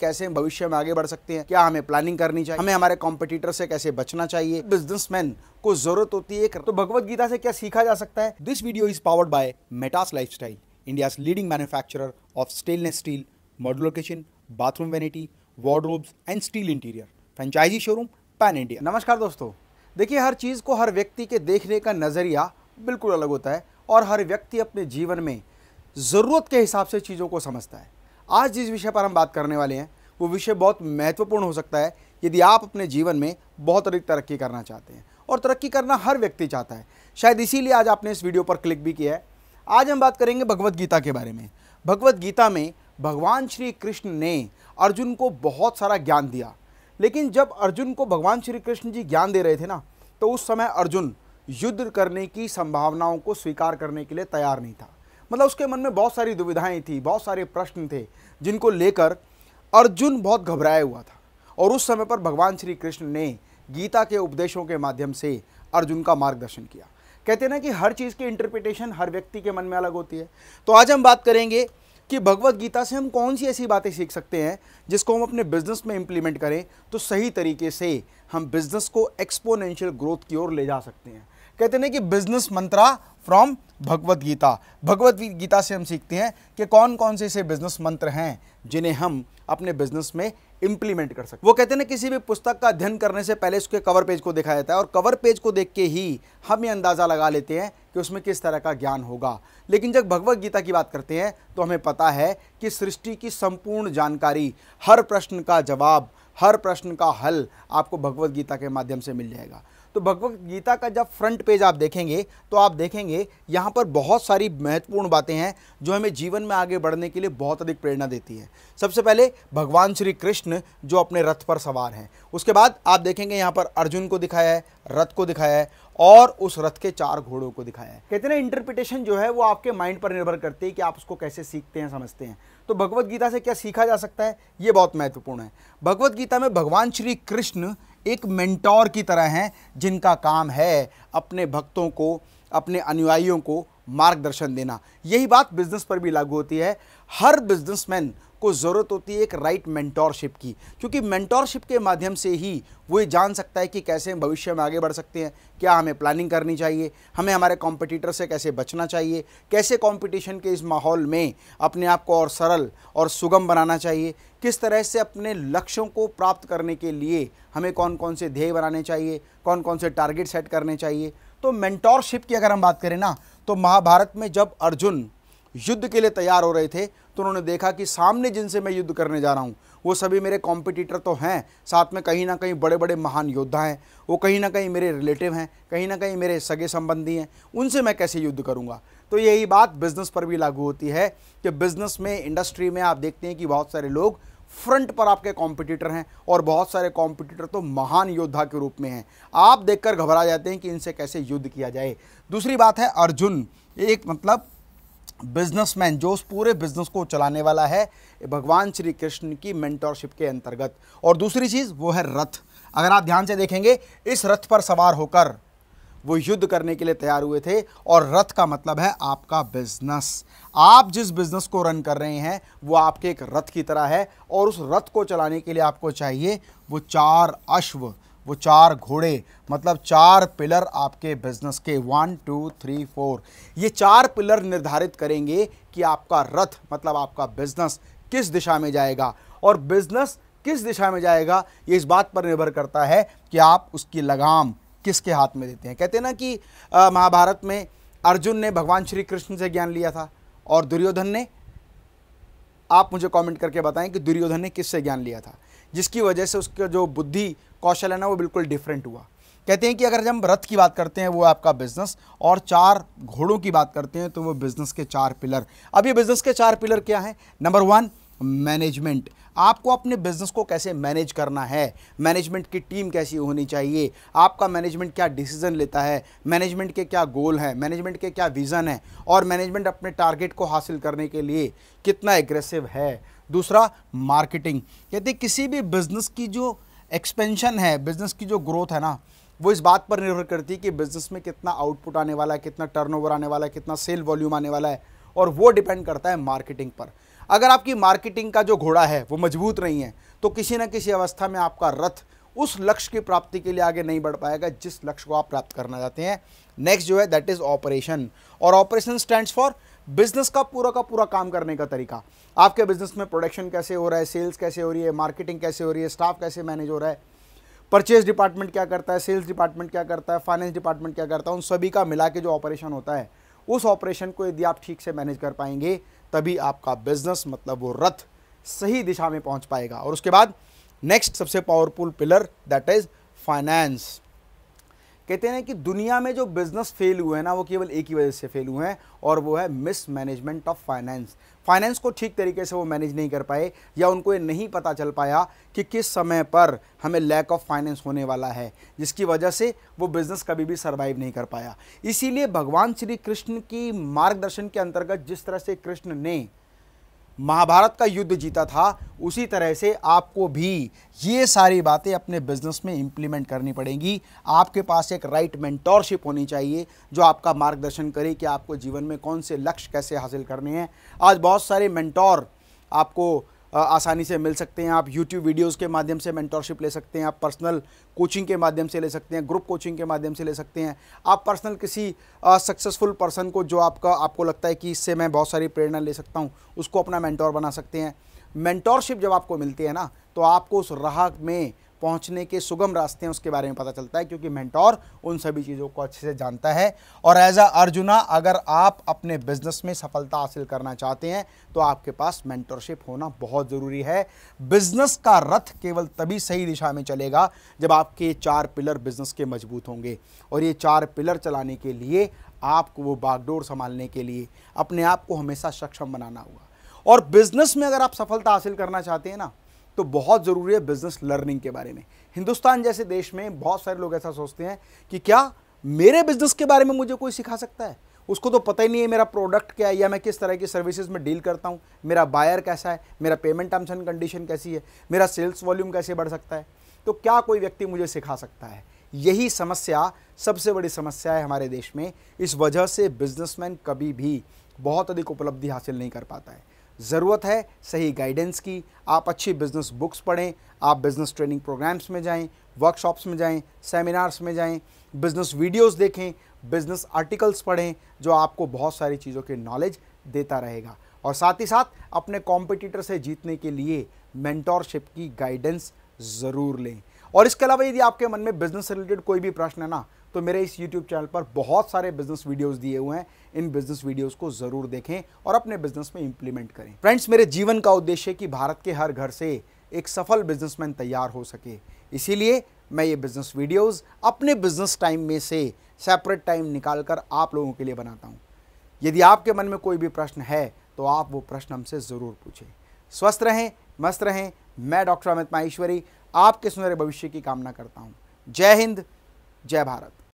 कैसे भविष्य में आगे बढ़ सकते हैं क्या हमें प्लानिंग करनी चाहिए हमें हमारे कॉम्पिटिटर से कैसे बचना चाहिए बिजनेसमैन को जरूरत होती है तो भगवत गीता से क्या सीखा जा सकता है this video is powered by Metas life style India leading manufacturer of stainless steel modular kitchen bathroom vanity wardrobes and steel interior franchisee showroom pan India नमस्कार दोस्तों देखिए हर चीज़ को हर व्यक्ति के देखने का नज़रिया बिल्कुल अलग होता है और हर व्यक्ति अपने जीवन में ज़रूरत के हिसाब से चीज़ों को समझता है आज जिस विषय पर हम बात करने वाले हैं वो विषय बहुत महत्वपूर्ण हो सकता है यदि आप अपने जीवन में बहुत अधिक तरक्की करना चाहते हैं और तरक्की करना हर व्यक्ति चाहता है शायद इसीलिए आज आपने इस वीडियो पर क्लिक भी किया है आज हम बात करेंगे भगवद गीता के बारे में भगवद गीता में भगवान श्री कृष्ण ने अर्जुन को बहुत सारा ज्ञान दिया लेकिन जब अर्जुन को भगवान श्री कृष्ण जी ज्ञान दे रहे थे ना तो उस समय अर्जुन युद्ध करने की संभावनाओं को स्वीकार करने के लिए तैयार नहीं था मतलब उसके मन में बहुत सारी दुविधाएं थी बहुत सारे प्रश्न थे जिनको लेकर अर्जुन बहुत घबराया हुआ था और उस समय पर भगवान श्री कृष्ण ने गीता के उपदेशों के माध्यम से अर्जुन का मार्गदर्शन किया कहते हैं ना कि हर चीज़ की इंटरप्रिटेशन हर व्यक्ति के मन में अलग होती है तो आज हम बात करेंगे कि भगवत गीता से हम कौन सी ऐसी बातें सीख सकते हैं जिसको हम अपने बिजनेस में इम्प्लीमेंट करें तो सही तरीके से हम बिजनेस को एक्सपोनेंशियल ग्रोथ की ओर ले जा सकते हैं कहते ना कि बिजनेस मंत्रा फ्रॉम भगवत गीता भगवत गीता से हम सीखते हैं कि कौन कौन से ऐसे बिजनेस मंत्र हैं जिन्हें हम अपने बिजनेस में इम्प्लीमेंट कर सकते वो कहते हैं ना किसी भी पुस्तक का अध्ययन करने से पहले उसके कवर पेज को देखा जाता है और कवर पेज को देख के ही हम ये अंदाज़ा लगा लेते हैं कि उसमें किस तरह का ज्ञान होगा लेकिन जब भगवत गीता की बात करते हैं तो हमें पता है कि सृष्टि की संपूर्ण जानकारी हर प्रश्न का जवाब हर प्रश्न का हल आपको भगवत गीता के माध्यम से मिल जाएगा तो भगवत गीता का जब फ्रंट पेज आप देखेंगे तो आप देखेंगे यहाँ पर बहुत सारी महत्वपूर्ण बातें हैं जो हमें जीवन में आगे बढ़ने के लिए बहुत अधिक प्रेरणा देती है सबसे पहले भगवान श्री कृष्ण जो अपने रथ पर सवार हैं उसके बाद आप देखेंगे यहाँ पर अर्जुन को दिखाया है रथ को दिखाया है और उस रथ के चार घोड़ों को दिखाया है कहते हैं इंटरप्रिटेशन जो है वो आपके माइंड पर निर्भर करती है कि आप उसको कैसे सीखते हैं समझते हैं तो भगवद गीता से क्या सीखा जा सकता है ये बहुत महत्वपूर्ण है भगवदगीता गीता में भगवान श्री कृष्ण एक मेंटोर की तरह हैं जिनका काम है अपने भक्तों को अपने अनुयायियों को मार्गदर्शन देना यही बात बिजनेस पर भी लागू होती है हर बिजनेसमैन को ज़रूरत होती है एक राइट मेंटोरशिप की क्योंकि मेंटोरशिप के माध्यम से ही वो ये जान सकता है कि कैसे भविष्य में आगे बढ़ सकते हैं क्या हमें प्लानिंग करनी चाहिए हमें हमारे कॉम्पिटिटर से कैसे बचना चाहिए कैसे कॉम्पिटिशन के इस माहौल में अपने आप को और सरल और सुगम बनाना चाहिए किस तरह से अपने लक्ष्यों को प्राप्त करने के लिए हमें कौन कौन से ध्येय बनाने चाहिए कौन कौन से टारगेट सेट करने चाहिए तो मेंटोरशिप की अगर हम बात करें ना तो महाभारत में जब अर्जुन युद्ध के लिए तैयार हो रहे थे तो उन्होंने देखा कि सामने जिनसे मैं युद्ध करने जा रहा हूँ वो सभी मेरे कॉम्पिटिटर तो हैं साथ में कहीं ना कहीं बड़े बड़े महान योद्धा हैं वो कहीं ना कहीं मेरे रिलेटिव हैं कहीं ना कहीं मेरे सगे संबंधी हैं उनसे मैं कैसे युद्ध करूँगा तो यही बात बिज़नेस पर भी लागू होती है कि बिज़नेस में इंडस्ट्री में आप देखते हैं कि बहुत सारे लोग फ्रंट पर आपके कॉम्पिटिटर हैं और बहुत सारे कॉम्पिटिटर तो महान योद्धा के रूप में हैं आप देखकर घबरा जाते हैं कि इनसे कैसे युद्ध किया जाए दूसरी बात है अर्जुन एक मतलब बिजनेसमैन जो उस पूरे बिजनेस को चलाने वाला है भगवान श्री कृष्ण की मेंटोरशिप के अंतर्गत और दूसरी चीज़ वो है रथ अगर आप ध्यान से देखेंगे इस रथ पर सवार होकर वो युद्ध करने के लिए तैयार हुए थे और रथ का मतलब है आपका बिजनेस आप जिस बिजनेस को रन कर रहे हैं वो आपके एक रथ की तरह है और उस रथ को चलाने के लिए आपको चाहिए वो चार अश्व वो चार घोड़े मतलब चार पिलर आपके बिजनेस के वन टू थ्री फोर ये चार पिलर निर्धारित करेंगे कि आपका रथ मतलब आपका बिजनेस किस दिशा में जाएगा और बिजनेस किस दिशा में जाएगा ये इस बात पर निर्भर करता है कि आप उसकी लगाम किसके हाथ में देते हैं कहते हैं ना कि महाभारत में अर्जुन ने भगवान श्री कृष्ण से ज्ञान लिया था और दुर्योधन ने आप मुझे कमेंट करके बताएं कि दुर्योधन ने किससे ज्ञान लिया था जिसकी वजह से उसका जो बुद्धि कौशल है ना वो बिल्कुल डिफरेंट हुआ कहते हैं कि अगर हम रथ की बात करते हैं वो आपका बिजनेस और चार घोड़ों की बात करते हैं तो वो बिजनेस के चार पिलर अब ये बिजनेस के चार पिलर क्या हैं नंबर वन मैनेजमेंट आपको अपने बिजनेस को कैसे मैनेज करना है मैनेजमेंट की टीम कैसी होनी चाहिए आपका मैनेजमेंट क्या डिसीजन लेता है मैनेजमेंट के क्या गोल हैं मैनेजमेंट के क्या विज़न है और मैनेजमेंट अपने टारगेट को हासिल करने के लिए कितना एग्रेसिव है दूसरा मार्केटिंग कहते किसी भी बिज़नेस की जो एक्सपेंशन है बिज़नेस की जो ग्रोथ है ना वो इस बात पर निर्भर करती है कि बिज़नेस में कितना आउटपुट आने वाला है कितना टर्नओवर आने वाला है कितना सेल वॉल्यूम आने वाला है और वो डिपेंड करता है मार्केटिंग पर अगर आपकी मार्केटिंग का जो घोड़ा है वो मजबूत नहीं है तो किसी न किसी अवस्था में आपका रथ उस लक्ष्य की प्राप्ति के लिए आगे नहीं बढ़ पाएगा जिस लक्ष्य को आप प्राप्त करना चाहते हैं नेक्स्ट जो है दैट इज़ ऑपरेशन और ऑपरेशन स्टैंड्स फॉर बिजनेस का पूरा का पूरा काम करने का तरीका आपके बिजनेस में प्रोडक्शन कैसे हो रहा है सेल्स कैसे हो रही है मार्केटिंग कैसे हो रही है स्टाफ कैसे मैनेज हो रहा है परचेज डिपार्टमेंट क्या करता है सेल्स डिपार्टमेंट क्या करता है फाइनेंस डिपार्टमेंट क्या करता है उन सभी का मिला के जो ऑपरेशन होता है उस ऑपरेशन को यदि आप ठीक से मैनेज कर पाएंगे तभी आपका बिजनेस मतलब वो रथ सही दिशा में पहुंच पाएगा और उसके बाद नेक्स्ट सबसे powerful pillar that is finance कहते हैं कि दुनिया में जो बिजनेस फेल हुए हैं ना वो केवल एक ही वजह से फेल हुए हैं और वो है mismanagement of finance finance को ठीक तरीके से वो मैनेज नहीं कर पाए या उनको ये नहीं पता चल पाया कि किस समय पर हमें लैक ऑफ फाइनेंस होने वाला है जिसकी वजह से वो बिज़नेस कभी भी सर्वाइव नहीं कर पाया इसीलिए भगवान श्री कृष्ण की मार्गदर्शन के अंतर्गत जिस तरह से कृष्ण ने महाभारत का युद्ध जीता था उसी तरह से आपको भी ये सारी बातें अपने बिजनेस में इम्प्लीमेंट करनी पड़ेंगी आपके पास एक राइट मेंटोरशिप होनी चाहिए जो आपका मार्गदर्शन करे कि आपको जीवन में कौन से लक्ष्य कैसे हासिल करने हैं आज बहुत सारे मेंटोर आपको आसानी से मिल सकते हैं आप यूट्यूब वीडियोस के माध्यम से मेंटोरशिप ले सकते हैं आप पर्सनल कोचिंग के माध्यम से ले सकते हैं ग्रुप कोचिंग के माध्यम से ले सकते हैं आप पर्सनल किसी सक्सेसफुल पर्सन को जो आपका आपको लगता है कि इससे मैं बहुत सारी प्रेरणा ले सकता हूँ उसको अपना मैंटोर बना सकते हैं मैंटोरशिप जब आपको मिलती है ना तो आपको उस राह में पहुंचने के सुगम रास्ते हैं उसके बारे में पता चलता है क्योंकि मेंटोर उन सभी चीज़ों को अच्छे से जानता है और एज अ अर्जुना अगर आप अपने बिजनेस में सफलता हासिल करना चाहते हैं तो आपके पास मेंटोरशिप होना बहुत ज़रूरी है बिजनेस का रथ केवल तभी सही दिशा में चलेगा जब आपके चार पिलर बिजनेस के मजबूत होंगे और ये चार पिलर चलाने के लिए आपको वो बागडोर संभालने के लिए अपने आप को हमेशा सक्षम बनाना होगा और बिजनेस में अगर आप सफलता हासिल करना चाहते हैं ना तो बहुत ज़रूरी है बिज़नेस लर्निंग के बारे में हिंदुस्तान जैसे देश में बहुत सारे लोग ऐसा सोचते हैं कि क्या मेरे बिज़नेस के बारे में मुझे कोई सिखा सकता है उसको तो पता ही नहीं है मेरा प्रोडक्ट क्या है या मैं किस तरह की सर्विसेज में डील करता हूँ मेरा बायर कैसा है मेरा पेमेंट टर्म्स एंड कंडीशन कैसी है मेरा सेल्स वॉल्यूम कैसे बढ़ सकता है तो क्या कोई व्यक्ति मुझे सिखा सकता है यही समस्या सबसे बड़ी समस्या है हमारे देश में इस वजह से बिजनेसमैन कभी भी बहुत अधिक उपलब्धि हासिल नहीं कर पाता है ज़रूरत है सही गाइडेंस की आप अच्छी बिज़नेस बुक्स पढ़ें आप बिज़नेस ट्रेनिंग प्रोग्राम्स में जाएं वर्कशॉप्स में जाएं सेमिनार्स में जाएं बिज़नेस वीडियोस देखें बिज़नेस आर्टिकल्स पढ़ें जो आपको बहुत सारी चीज़ों के नॉलेज देता रहेगा और साथ ही साथ अपने कॉम्पिटिटर से जीतने के लिए मैंटोरशिप की गाइडेंस ज़रूर लें और इसके अलावा यदि आपके मन में बिज़नेस रिलेटेड कोई भी प्रश्न है ना तो मेरे इस यूट्यूब चैनल पर बहुत सारे बिजनेस वीडियोस दिए हुए हैं इन बिजनेस वीडियोस को जरूर देखें और अपने बिजनेस में इंप्लीमेंट करें फ्रेंड्स मेरे जीवन का उद्देश्य है कि भारत के हर घर से एक सफल बिजनेसमैन तैयार हो सके इसीलिए मैं ये बिजनेस वीडियोस अपने बिजनेस टाइम में से सेपरेट टाइम निकाल कर आप लोगों के लिए बनाता हूँ यदि आपके मन में कोई भी प्रश्न है तो आप वो प्रश्न हमसे ज़रूर पूछें स्वस्थ रहें मस्त रहें मैं डॉक्टर अमित माहेश्वरी आपके सुनहरे भविष्य की कामना करता हूँ जय हिंद जय भारत